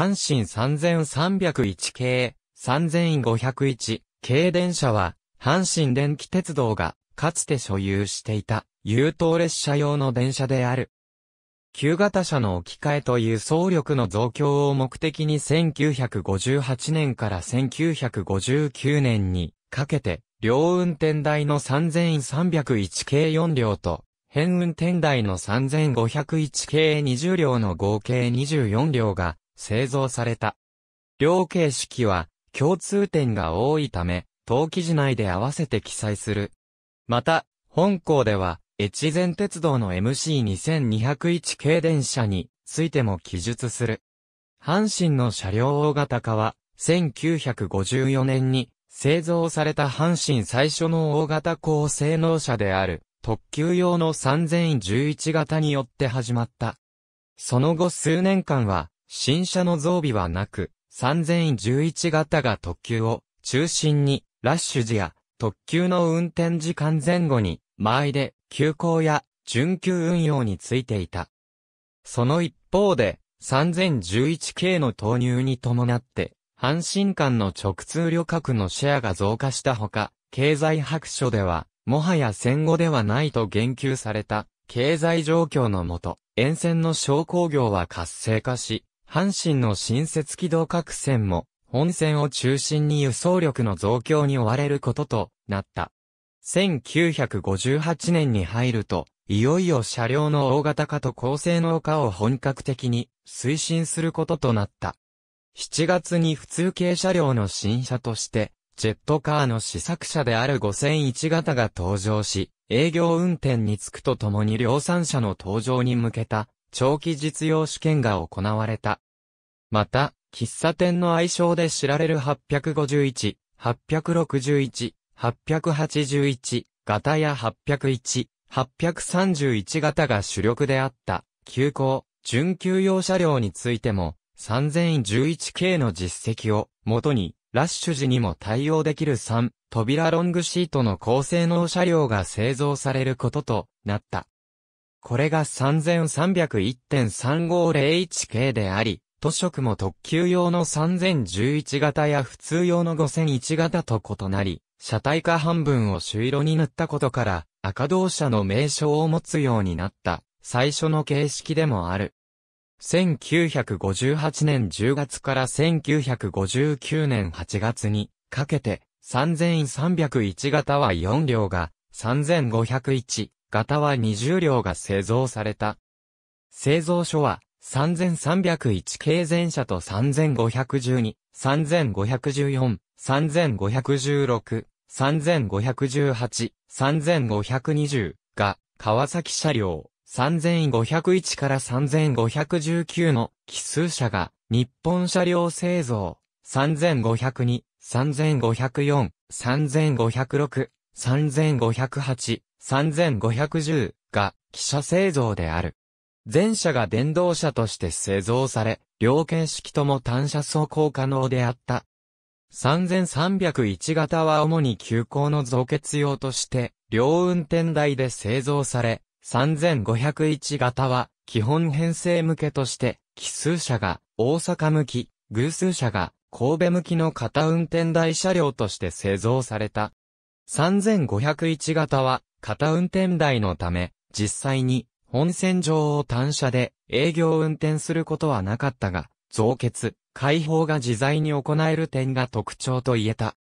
阪神3301系、3501系電車は、阪神電気鉄道が、かつて所有していた、優等列車用の電車である。旧型車の置き換えという総力の増強を目的に1958年から1959年にかけて、両運転台の3301系4両と、変運転台の3501系20両の合計24両が製造された。両形式は共通点が多いため、当記事内で合わせて記載する。また、本校では、越前鉄道の MC2201 系電車についても記述する。阪神の車両大型化は、1954年に製造された阪神最初の大型高性能車である、特急用の3011型によって始まった。その後数年間は、新車の増備はなく、3011型が特急を中心に、ラッシュ時や特急の運転時間前後に、前で急行や準急運用についていた。その一方で、3011系の投入に伴って、阪神間の直通旅客のシェアが増加したほか、経済白書では、もはや戦後ではないと言及された、経済状況のもと、沿線の商工業は活性化し、阪神の新設軌道各線も、本線を中心に輸送力の増強に追われることとなった。1958年に入ると、いよいよ車両の大型化と高性能化を本格的に推進することとなった。7月に普通系車両の新車として、ジェットカーの試作車である5001型が登場し、営業運転につくとともに量産車の登場に向けた長期実用試験が行われた。また、喫茶店の愛称で知られる851、861、881型や801、831型が主力であった急行、準急用車両についても3011系の実績を元にラッシュ時にも対応できる3扉ロングシートの高性能車両が製造されることとなった。これが 3301.3501K であり、都色も特急用の3011型や普通用の5001型と異なり、車体下半分を朱色に塗ったことから、赤同車の名称を持つようになった、最初の形式でもある。1958年10月から1959年8月にかけて、3301型は4両が、3501、型は20両が製造された。製造所は、3301系前車と3512、3514、3516、3518、3520が、川崎車両、3501から3519の奇数車が、日本車両製造、3502、3504、3506、3508、3510が汽車製造である。前者が電動車として製造され、両形式とも単車走行可能であった。3301型は主に急行の増結用として、両運転台で製造され、3501型は基本編成向けとして、奇数車が大阪向き、偶数車が神戸向きの片運転台車両として製造された。3501型は片運転台のため、実際に本線上を単車で営業運転することはなかったが、増結、開放が自在に行える点が特徴と言えた。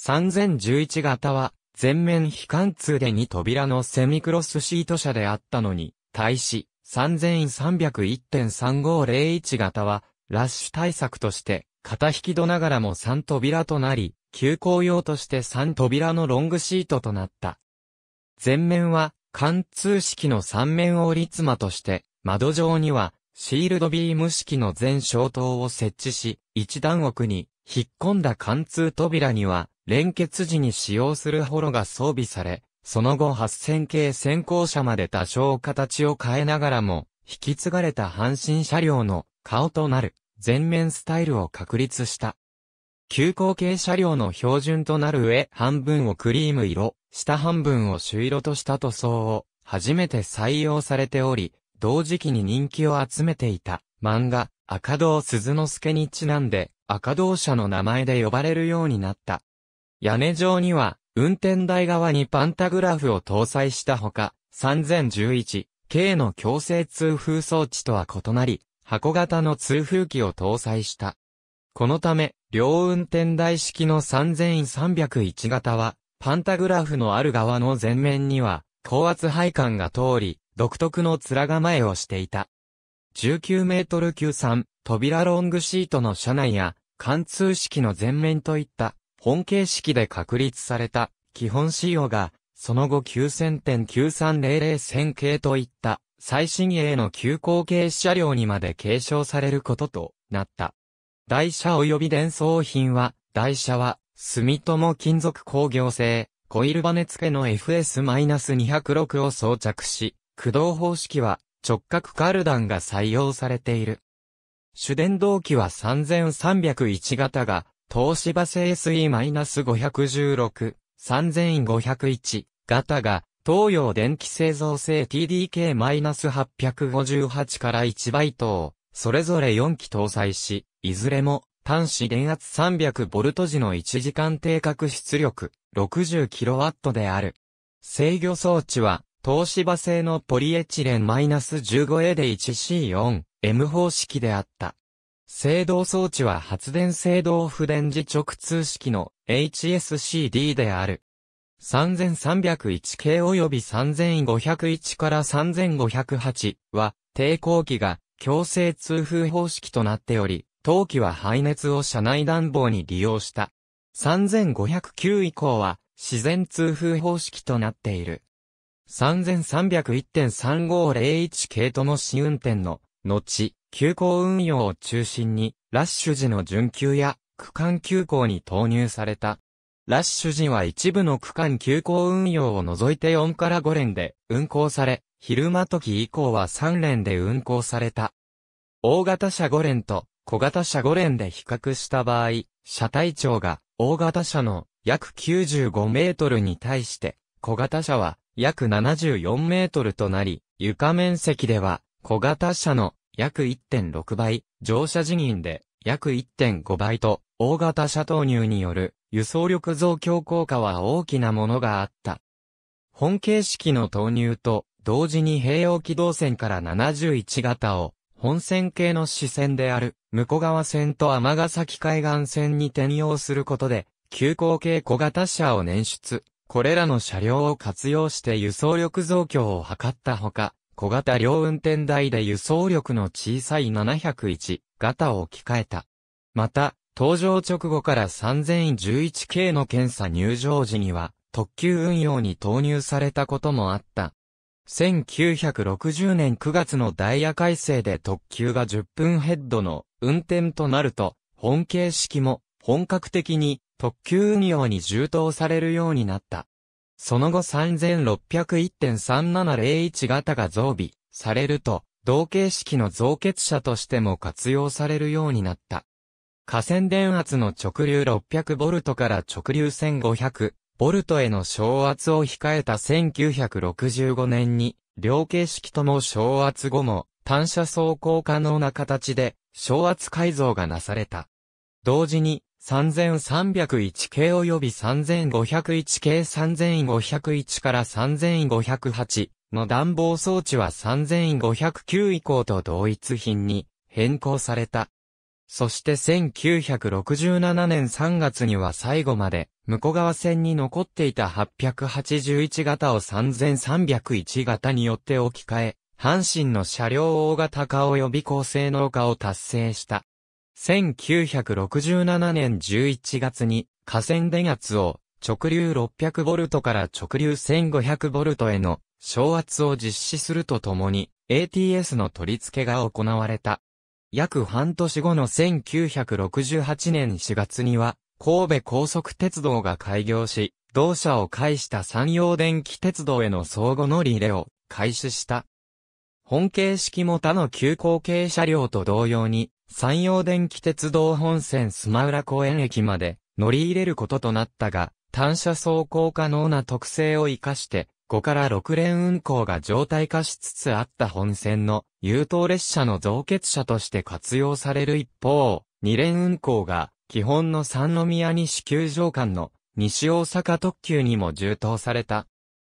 3011型は、全面非貫通で2扉のセミクロスシート車であったのに、対し、3301.3501型は、ラッシュ対策として、片引き戸ながらも3扉となり、急行用として3扉のロングシートとなった。前面は貫通式の3面折り妻として、窓上にはシールドビーム式の全小灯を設置し、一段奥に引っ込んだ貫通扉には連結時に使用するホロが装備され、その後8000系先行車まで多少形を変えながらも、引き継がれた阪神車両の顔となる全面スタイルを確立した。急行系車両の標準となる上半分をクリーム色、下半分を朱色とした塗装を初めて採用されており、同時期に人気を集めていた漫画赤道鈴之助にちなんで赤道社の名前で呼ばれるようになった。屋根上には運転台側にパンタグラフを搭載したほか、3011、K の強制通風装置とは異なり、箱型の通風機を搭載した。このため、両運転台式の3301型は、パンタグラフのある側の前面には、高圧配管が通り、独特の面構えをしていた。19メートル級3、扉ロングシートの車内や、貫通式の前面といった、本形式で確立された、基本仕様が、その後9000.9300線形といった、最新鋭の急行系車両にまで継承されることとなった。台車及び伝送品は、台車は、住友金属工業製、コイルバネ付けの FS-206 を装着し、駆動方式は直角カルダンが採用されている。主電動機は3301型が、東芝製 SE-516、3501型が、東洋電気製造製 TDK-858 から1バイトを、それぞれ4機搭載し、いずれも端子電圧 300V 時の1時間定格出力 60kW である。制御装置は、東芝製のポリエチレン -15A で 1C4M 方式であった。制動装置は発電制動不電磁直通式の HSCD である。3301系及び3501から3508は、抵抗器が強制通風方式となっており、当機は排熱を車内暖房に利用した。3509以降は自然通風方式となっている。3301.3501系統の試運転の後、急行運用を中心に、ラッシュ時の準急や区間急行に投入された。ラッシュ時は一部の区間急行運用を除いて4から5連で運行され、昼間時以降は3連で運行された。大型車5連と小型車5連で比較した場合、車体長が大型車の約95メートルに対して、小型車は約74メートルとなり、床面積では小型車の約1.6倍、乗車人員で約1.5倍と、大型車投入による輸送力増強効果は大きなものがあった。本形式の投入と同時に併用機動線から71型を本線系の支線である、向川線と尼崎海岸線に転用することで、急行系小型車を捻出。これらの車両を活用して輸送力増強を図ったほか、小型両運転台で輸送力の小さい701型を置き換えた。また、登場直後から3011系の検査入場時には、特急運用に投入されたこともあった。1960年9月のダイヤ改正で特急が10分ヘッドの運転となると、本形式も本格的に特急運用に充当されるようになった。その後3601.3701型が増備されると、同形式の増結車としても活用されるようになった。河川電圧の直流 600V から直流1500ボルトへの昇圧を控えた1965年に、両形式とも昇圧後も、単車走行可能な形で、昇圧改造がなされた。同時に、3301系及び3501系3501から3508の暖房装置は3509以降と同一品に変更された。そして1967年3月には最後まで、向川線に残っていた881型を3301型によって置き換え、阪神の車両大型化及び高性能化を達成した。1967年11月に、河川電圧を直流 600V から直流 1500V への昇圧を実施するとともに、ATS の取り付けが行われた。約半年後の1968年4月には、神戸高速鉄道が開業し、同社を介した山陽電気鉄道への相互乗り入れを開始した。本形式も他の急行系車両と同様に、山陽電気鉄道本線スマウラ公園駅まで乗り入れることとなったが、単車走行可能な特性を活かして、5から6連運行が常態化しつつあった本線の優等列車の増結車として活用される一方、2連運行が基本の三宮西球場間の西大阪特急にも充当された。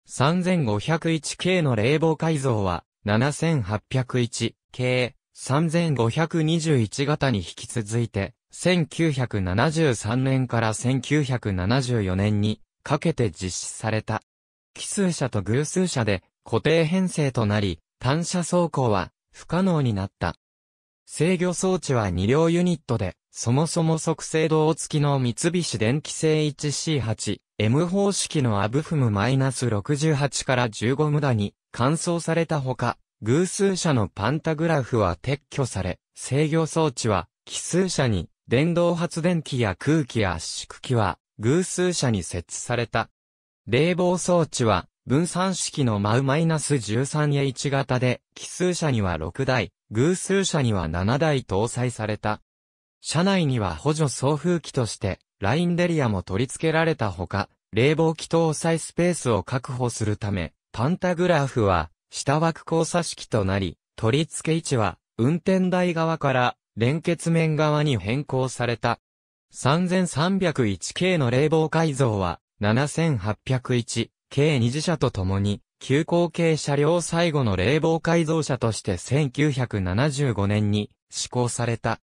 3501系の冷房改造は7801系3521型に引き続いて1973年から1974年にかけて実施された。奇数車と偶数車で固定編成となり、単車走行は不可能になった。制御装置は2両ユニットで、そもそも即成動付きの三菱電機製 1C8M 方式のアブフム -68 から15無駄に換装されたほか、偶数車のパンタグラフは撤去され、制御装置は奇数車に電動発電機や空気圧縮機は偶数車に設置された。冷房装置は、分散式の m a u 1 3 1型で、奇数車には6台、偶数車には7台搭載された。車内には補助送風機として、ラインデリアも取り付けられたほか、冷房機搭載スペースを確保するため、パンタグラフは、下枠交差式となり、取り付け位置は、運転台側から、連結面側に変更された。3301系の冷房改造は、7801計、2次車と共に、急行系車両最後の冷房改造車として1975年に施行された。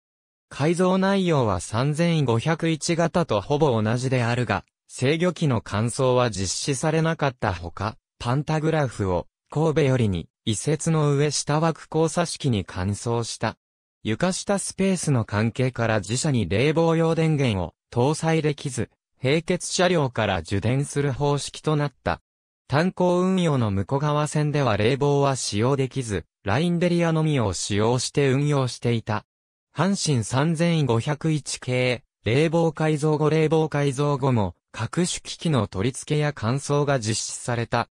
改造内容は3501型とほぼ同じであるが、制御機の換装は実施されなかったほか、パンタグラフを神戸よりに移設の上下枠交差式に換装した。床下スペースの関係から自社に冷房用電源を搭載できず、並結車両から受電する方式となった。炭鉱運用の向川線では冷房は使用できず、ラインデリアのみを使用して運用していた。阪神3501系、冷房改造後冷房改造後も、各種機器の取り付けや乾燥が実施された。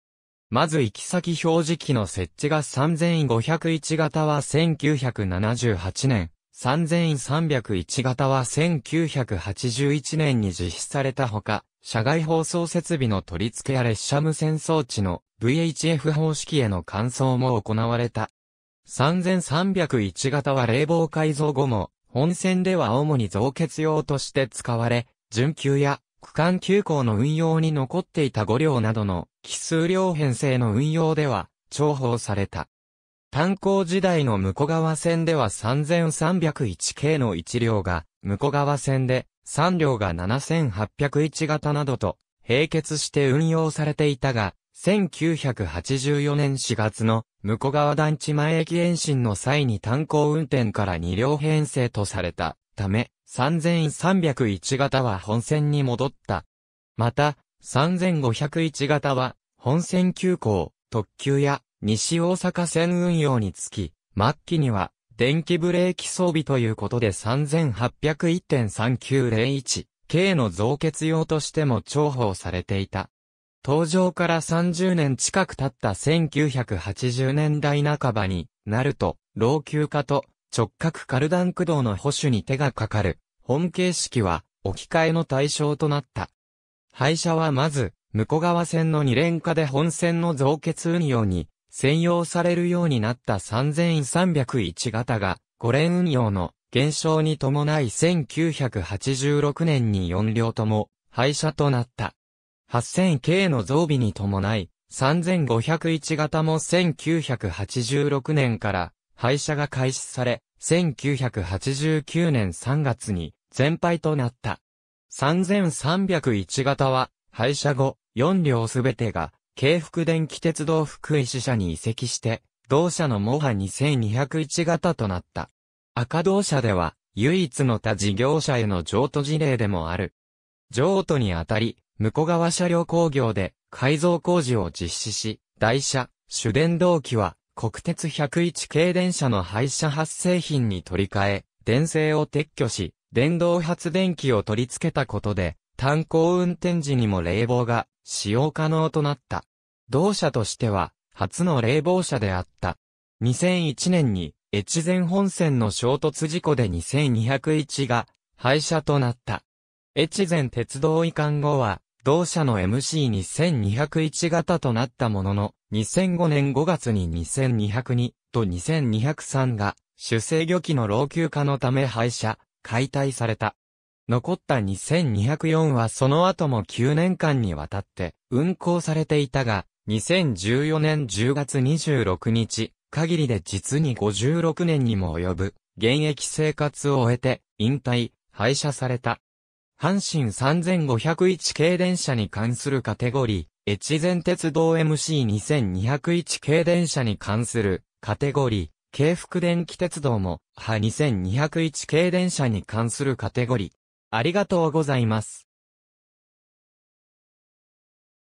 まず行き先表示機の設置が3501型は1978年、3301型は1981年に実施されたほか、社外放送設備の取り付けや列車無線装置の VHF 方式への換装も行われた。3301型は冷房改造後も、本線では主に増結用として使われ、準急や区間急行の運用に残っていた5両などの奇数両編成の運用では重宝された。炭鉱時代の向川線では3301系の1両が、向川線で3両が7801型などと、並結して運用されていたが、1984年4月の向川団地前駅延伸の際に炭鉱運転から2両編成とされたため、3301型は本線に戻った。また、3501型は本線急行、特急や西大阪線運用につき、末期には、電気ブレーキ装備ということで3801.3901 K の増結用としても重宝されていた。登場から30年近く経った1980年代半ばになると、老朽化と直角カルダン駆動の保守に手がかかる、本形式は置き換えの対象となった。廃車はまず、向川線の二連化で本線の増結運用に専用されるようになった3301型が、5連運用の減少に伴い1986年に4両とも廃車となった。8000系の増備に伴い、3501型も1986年から廃車が開始され、1989年3月に全廃となった。3301型は廃車後、4両すべてが京福電気鉄道福井支社に移籍して、同社のモハ2201型となった。赤同社では、唯一の他事業者への譲渡事例でもある。譲渡にあたり、向川車両工業で改造工事を実施し、台車、主電動機は国鉄101系電車の廃車発生品に取り替え、電線を撤去し、電動発電機を取り付けたことで、炭鉱運転時にも冷房が使用可能となった。同社としては、初の冷房車であった。2001年に、越前本線の衝突事故で2201が、廃車となった。越前鉄道移管後は、同社の MC2201 型となったものの、2005年5月に2202と2203が、主制御機の老朽化のため廃車、解体された。残った2204はその後も9年間にわたって運行されていたが、2014年10月26日、限りで実に56年にも及ぶ、現役生活を終えて、引退、廃車された。阪神3501系電車に関するカテゴリー、越前鉄道 MC2201 系電車に関するカテゴリー、京福電気鉄道も、派2201系電車に関するカテゴリー。ありがとうございます。